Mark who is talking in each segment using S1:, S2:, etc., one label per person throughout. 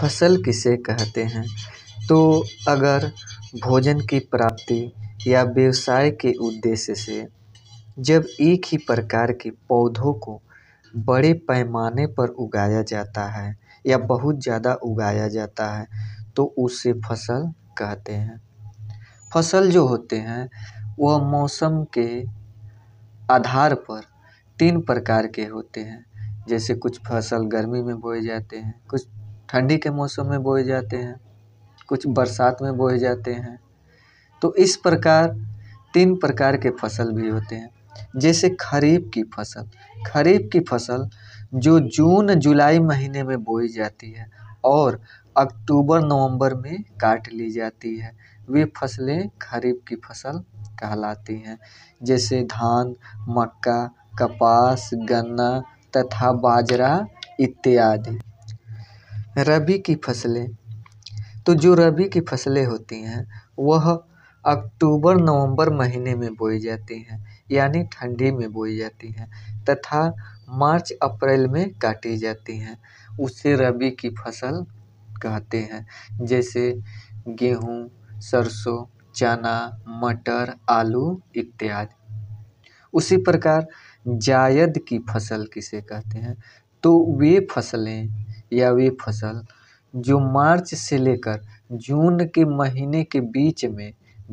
S1: फसल किसे कहते हैं तो अगर भोजन की प्राप्ति या व्यवसाय के उद्देश्य से जब एक ही प्रकार के पौधों को बड़े पैमाने पर उगाया जाता है या बहुत ज़्यादा उगाया जाता है तो उसे फसल कहते हैं फसल जो होते हैं वह मौसम के आधार पर तीन प्रकार के होते हैं जैसे कुछ फसल गर्मी में बोए जाते हैं कुछ ठंडी के मौसम में बोए जाते हैं कुछ बरसात में बोए जाते हैं तो इस प्रकार तीन प्रकार के फसल भी होते हैं जैसे खरीफ की फसल खरीफ की फसल जो जून जुलाई महीने में बोई जाती है और अक्टूबर नवंबर में काट ली जाती है वे फसलें खरीफ की फसल कहलाती हैं जैसे धान मक्का कपास गन्ना तथा बाजरा इत्यादि रबी की फसलें तो जो रबी की फसलें होती हैं वह अक्टूबर नवंबर महीने में बोई जाती हैं यानी ठंडी में बोई जाती हैं तथा मार्च अप्रैल में काटी जाती हैं उसे रबी की फसल कहते हैं जैसे गेहूँ सरसों चना मटर आलू इत्यादि उसी प्रकार जायद की फसल किसे कहते हैं तो वे फसलें या वे फसल जो मार्च से लेकर जून के महीने के बीच में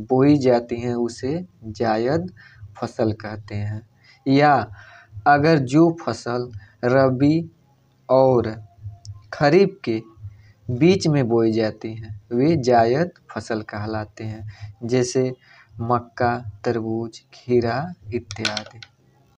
S1: बोई जाती हैं उसे जायद फसल कहते हैं या अगर जो फसल रबी और खरीफ के बीच में बोई जाती हैं वे जायद फसल कहलाते हैं जैसे मक्का तरबूज खीरा इत्यादि